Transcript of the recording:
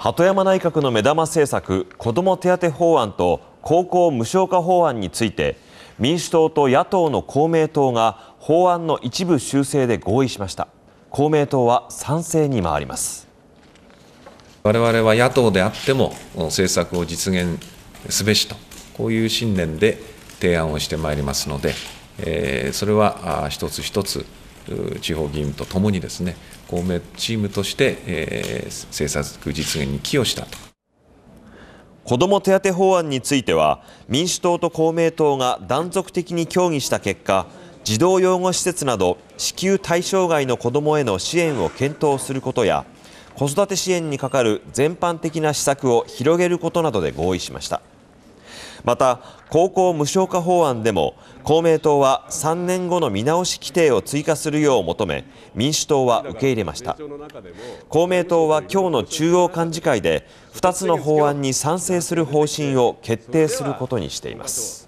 鳩山内閣の目玉政策子ども手当法案と高校無償化法案について民主党と野党の公明党が法案の一部修正で合意しました公明党は賛成に回ります我々は野党であっても政策を実現すべしとこういう信念で提案をしてまいりますので、えー、それは一つ一つ地方議員とともにですね、公明チームとして、えー、政策実現に寄与したと。子ども手当法案については民主党と公明党が断続的に協議した結果児童養護施設など支給対象外の子どもへの支援を検討することや子育て支援にかかる全般的な施策を広げることなどで合意しました。また高校無償化法案でも公明党は3年後の見直し規定を追加するよう求め民主党は受け入れました公明党は今日の中央幹事会で2つの法案に賛成する方針を決定することにしています